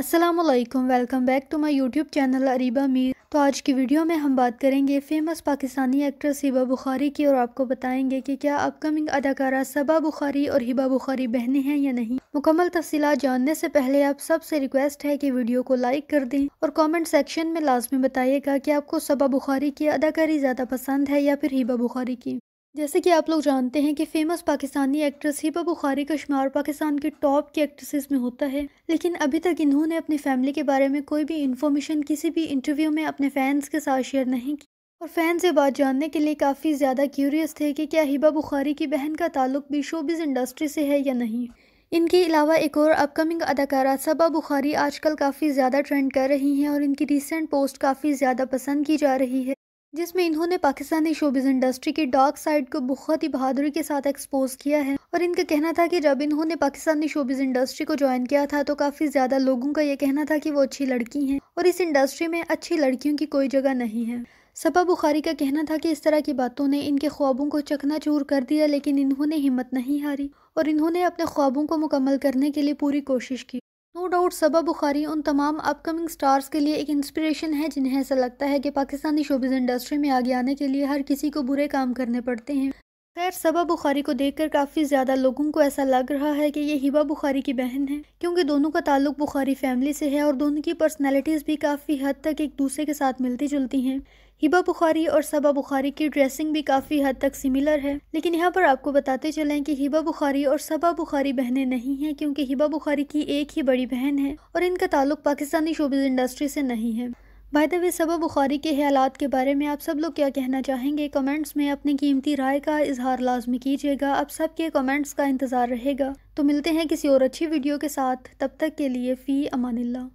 السلام علیکم welcome back to my YouTube channel Areeba Mir تو آج کی ویڈیو میں ہم بات کریں گے فیمس پاکستانی ایکٹریس ہیبا بخاری کی اور آپ کو بتائیں گے کہ کیا اپ کمنگ اداکارہ سبا بخاری اور ہیبا بخاری بہنے ہیں یا نہیں مکمل تفصیلات جاننے سے پہلے آپ سب سے ریکویسٹ ہے کہ ویڈیو کو لائک کر دیں اور کامنٹ سیکشن میں لازمی بتائیے گا کہ آپ کو سبا بخاری کی اداکاری زیادہ پسند ہے یا پھر ہیبا بخاری کی جیسے کہ آپ لوگ جانتے ہیں کہ فیمس پاکستانی ایکٹریس ہیبا بخاری کا شمار پاکستان کے ٹاپ کے ایکٹریسز میں ہوتا ہے لیکن ابھی تک انہوں نے اپنی فیملی کے بارے میں کوئی بھی انفارمیشن کسی بھی انٹرویو میں اپنے فینس کے ساتھ شیئر نہیں کی اور فینس یہ بات جاننے کے لیے کافی زیادہ کیوریس تھے کہ کیا ہیبا بخاری کی بہن کا تعلق بھی شوبیز انڈسٹری سے ہے یا نہیں ان کے علاوہ ایک اور اپ کمنگ اداکارہ سبا بخاری آج کل کافی زیادہ ٹرینڈ کر رہی ہیں اور ان کی ریسنٹ پوسٹ کافی زیادہ پسند کی جا رہی ہے جس میں انہوں نے پاکستانی شوبز انڈسٹری کی ڈارک سائٹ کو بہت ہی بہادری کے ساتھ ایکسپوز کیا ہے اور ان کا کہنا تھا کہ جب انہوں نے پاکستانی شوبیز انڈسٹری کو جوائن کیا تھا تو کافی زیادہ لوگوں کا یہ کہنا تھا کہ وہ اچھی لڑکی ہیں اور اس انڈسٹری میں اچھی لڑکیوں کی کوئی جگہ نہیں ہے سپا بخاری کا کہنا تھا کہ اس طرح کی باتوں نے ان کے خوابوں کو چکنا چور کر دیا لیکن انہوں نے ہمت نہیں ہاری اور انہوں نے اپنے خوابوں کو مکمل کرنے کے لیے پوری کوشش کی نو ڈاؤٹ سبا بخاری ان تمام اپ کمنگ سٹارز کے لیے ایک انسپریشن ہے جنہیں ایسا لگتا ہے کہ پاکستانی شوبز انڈسٹری میں آگے آنے کے لیے ہر کسی کو برے کام کرنے پڑتے ہیں خیر سبا بخاری کو دیکھ کر کافی زیادہ لوگوں کو ایسا لگ رہا ہے کہ یہ ہبا بخاری کی بہن ہے کیونکہ دونوں کا تعلق بخاری فیملی سے ہے اور دونوں کی پرسنالٹیز بھی کافی حد تک ایک دوسرے کے ساتھ ملتی جلتی ہیں ہیبا بخاری اور سبا بخاری کی ڈریسنگ بھی کافی حد تک سیمیلر ہے لیکن یہاں پر آپ کو بتاتے چلیں کہ ہیبا بخاری اور سبا بخاری بہنیں نہیں ہیں کیونکہ ہیبا بخاری کی ایک ہی بڑی بہن ہے اور ان کا تعلق پاکستانی شوبز انڈسٹری سے نہیں ہے بائی و سب بخاری کے حالات کے بارے میں آپ سب لوگ کیا کہنا چاہیں گے کمنٹس میں اپنی قیمتی رائے کا اظہار لازمی کیجیے گا اب سب کے کمنٹس کا انتظار رہے گا تو ملتے ہیں کسی اور اچھی ویڈیو کے ساتھ تب تک کے لیے فی امان اللہ